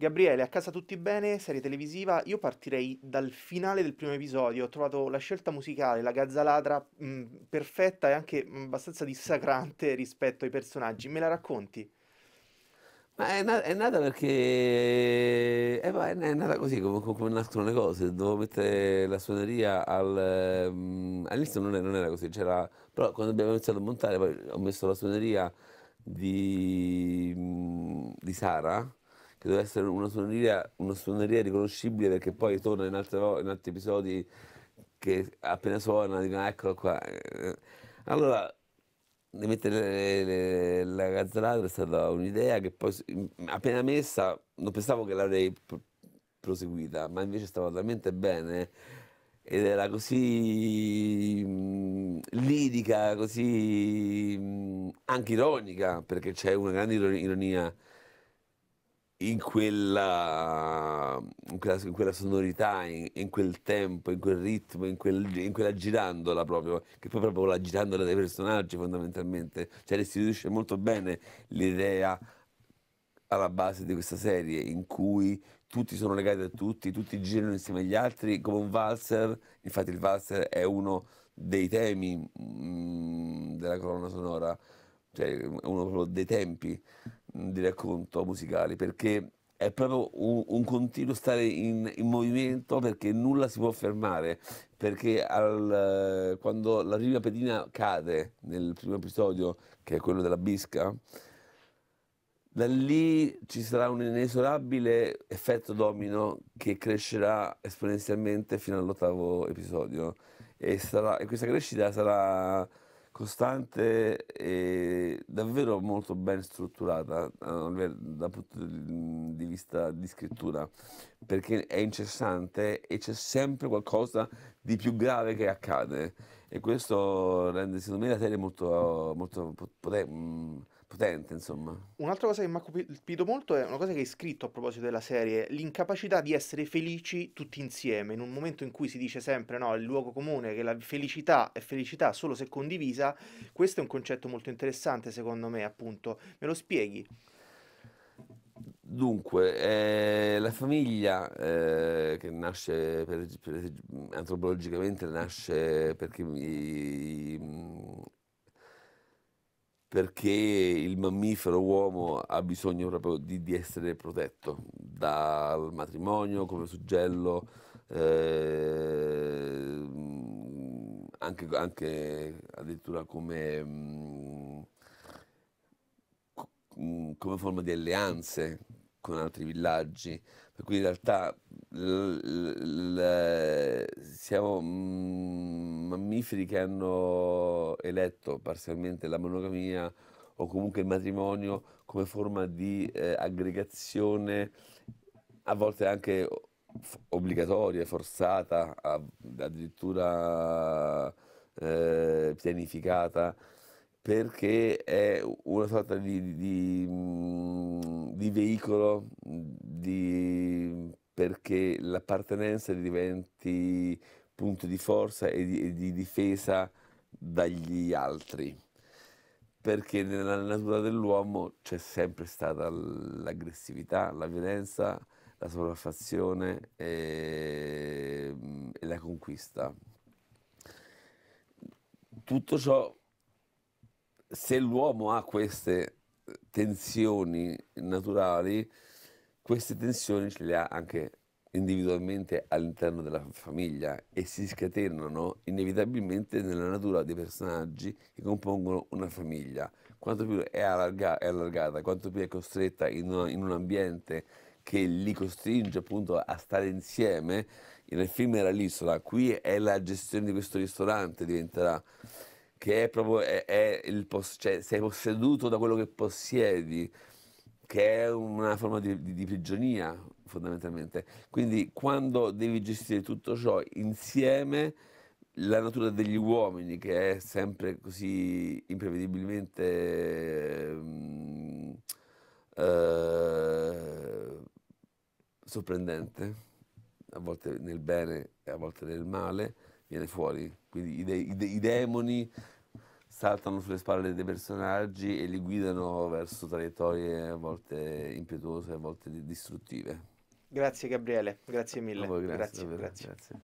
Gabriele, a casa tutti bene, serie televisiva, io partirei dal finale del primo episodio, ho trovato la scelta musicale, la gazzaladra mh, mm, perfetta e anche mm, abbastanza dissacrante rispetto ai personaggi, me la racconti? Ma è, na- è nata perché eh, ma è, è, nata così come, come, nascono le cose. Dovevo mettere la suoneria al, um, all'inizio non, è, non, era così, c'era, però quando abbiamo iniziato a montare poi ho messo la suoneria di, di Sara che deve essere una suoneria, una suoneria riconoscibile perché poi torna in, altre, in altri episodi che appena suona dicono eccolo qua. Allora, di mettere le, le, la gazzalata è stata un'idea che poi appena messa non pensavo che l'avrei proseguita, ma invece stava talmente bene ed era così mh, lirica, così mh, anche ironica, perché c'è una grande ironia in quella, in quella, in quella sonorità, in, in, quel tempo, in quel ritmo, in, quel, in, quella girandola proprio, che poi proprio la girandola dei personaggi fondamentalmente, cioè restituisce molto bene l'idea alla base di questa serie in cui tutti sono legati a tutti, tutti girano insieme agli altri come un valzer, infatti il valzer è uno dei temi mh, mm, della colonna sonora, cioè uno dei tempi di racconto musicale perché è proprio un, un continuo stare in, in, movimento perché nulla si può fermare, perché al, quando la prima pedina cade nel primo episodio, che è quello della bisca, da lì ci sarà un inesorabile effetto domino che crescerà esponenzialmente fino all'ottavo episodio e, sarà, e questa crescita sarà costante e davvero molto ben strutturata eh, dal punto mm, di vista di scrittura, perché è incessante e c'è sempre qualcosa di più grave che accade e questo rende secondo me la serie molto, molto potente mm, potente, insomma. Un'altra cosa che mi ha colpito molto è una cosa che hai scritto a proposito della serie, l'incapacità di essere felici tutti insieme, in un momento in cui si dice sempre, no, il luogo comune, che la felicità è felicità solo se condivisa, questo è un concetto molto interessante secondo me, appunto. Me lo spieghi? Dunque, eh, la famiglia eh, che nasce per, per, antropologicamente nasce perché i, i, perché il mammifero uomo ha bisogno proprio di, di essere protetto dal matrimonio come suggello, eh, anche, anche, addirittura come, mm, mm, come forma di alleanze con altri villaggi, per cui in realtà l, l, l, siamo... Mh, mm, mammiferi che hanno eletto parzialmente la monogamia o comunque il matrimonio come forma di eh, aggregazione, a volte anche obbligatoria, forzata, addirittura eh, pianificata, perché è una sorta di, di, di veicolo di, perché l'appartenenza diventi punto di forza e di, e di difesa dagli altri, perché nella natura dell'uomo c'è sempre stata l'aggressività, la violenza, la sopraffazione e, e la conquista. Tutto ciò, se l'uomo ha queste tensioni naturali, queste tensioni ce le ha anche individualmente all'interno della famiglia e si scatenano inevitabilmente nella natura dei personaggi che compongono una famiglia. Quanto più è, allarga- è allargata, quanto più è costretta in, una, in un ambiente che li costringe appunto a stare insieme, nel film era l'isola, qui è la gestione di questo ristorante diventerà che è proprio è, è il pos- cioè, sei posseduto da quello che possiedi, che è una forma di, di, di prigionia, fondamentalmente. Quindi quando devi gestire tutto ciò insieme, la natura degli uomini che è sempre così imprevedibilmente mm, eh, sorprendente, a volte nel bene e a volte nel male, viene fuori. Quindi i, de- i, de- i demoni saltano sulle spalle dei personaggi e li guidano verso traiettorie a volte impetuose, a volte distruttive. Grazie Gabriele, grazie mille. Voi, grazie, grazie, davvero, grazie. grazie.